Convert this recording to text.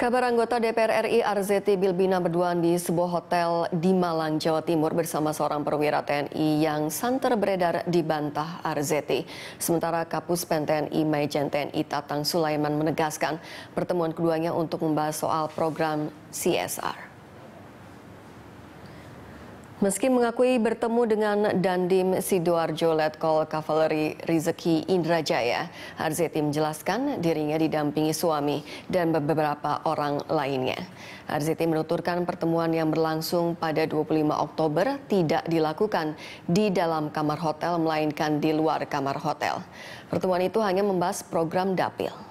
Kabar anggota DPR RI Arzeti Bilbina berduaan di sebuah hotel di Malang, Jawa Timur bersama seorang perwira TNI yang santer beredar di bantah Arzeti. Sementara Kapus Pen TNI Majen TNI Tatang Sulaiman menegaskan pertemuan keduanya untuk membahas soal program CSR. Meski mengakui bertemu dengan Dandim Sidoarjo Letkol Kavaleri Rizeki Indrajaya, Arzeti menjelaskan dirinya didampingi suami dan beberapa orang lainnya. Arzeti menuturkan pertemuan yang berlangsung pada 25 Oktober tidak dilakukan di dalam kamar hotel melainkan di luar kamar hotel. Pertemuan itu hanya membahas program dapil.